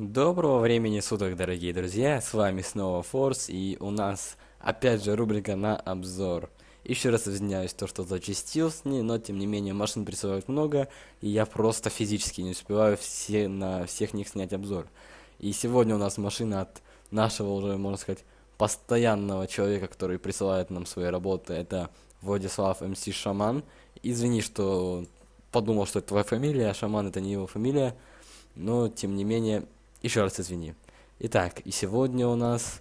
Доброго времени суток, дорогие друзья, с вами снова Форс, и у нас опять же рубрика на обзор. Еще раз извиняюсь, то, что зачастил с ней, но тем не менее машин присылают много, и я просто физически не успеваю все, на всех них снять обзор. И сегодня у нас машина от нашего уже, можно сказать, постоянного человека, который присылает нам свои работы, это Владислав МС Шаман. Извини, что подумал, что это твоя фамилия, а Шаман это не его фамилия, но тем не менее еще раз извини. Итак, и сегодня у нас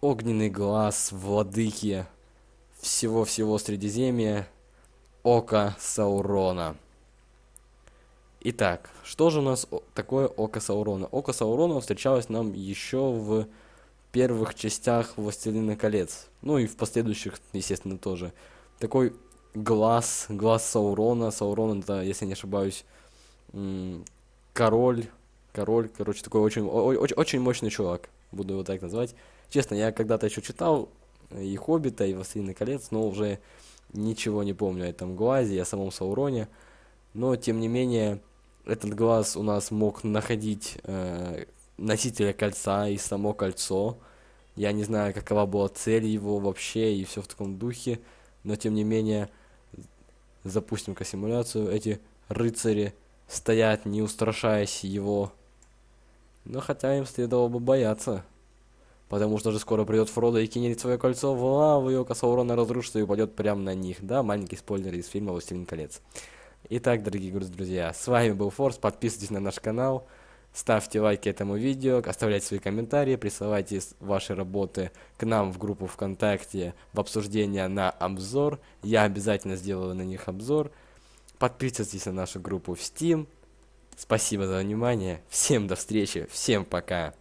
огненный глаз владыки всего-всего Средиземья, Ока Саурона. Итак, что же у нас такое Око Саурона? Око Саурона встречалось нам еще в первых частях «Властелина колец», ну и в последующих, естественно, тоже. Такой глаз, глаз Саурона, Саурон это, если не ошибаюсь, король король, короче, такой очень, очень, очень мощный чувак, буду его так назвать. Честно, я когда-то еще читал э, и «Хоббита», и «Властелина колец», но уже ничего не помню о этом глазе, о самом Сауроне. Но, тем не менее, этот глаз у нас мог находить э, носителя кольца и само кольцо. Я не знаю, какова была цель его вообще и все в таком духе, но, тем не менее, запустим-ка симуляцию. Эти рыцари стоят, не устрашаясь его но хотя им следовало бы бояться. Потому что же скоро придет Фродо и кинет свое кольцо в лаву, и око Саурона разрушится и упадет прямо на них. Да, маленький спойлер из фильма «Властелин колец». Итак, дорогие друзья, с вами был Форс, подписывайтесь на наш канал, ставьте лайки этому видео, оставляйте свои комментарии, присылайте ваши работы к нам в группу ВКонтакте в обсуждение на обзор, я обязательно сделаю на них обзор. Подписывайтесь на нашу группу в Steam, Спасибо за внимание. Всем до встречи. Всем пока.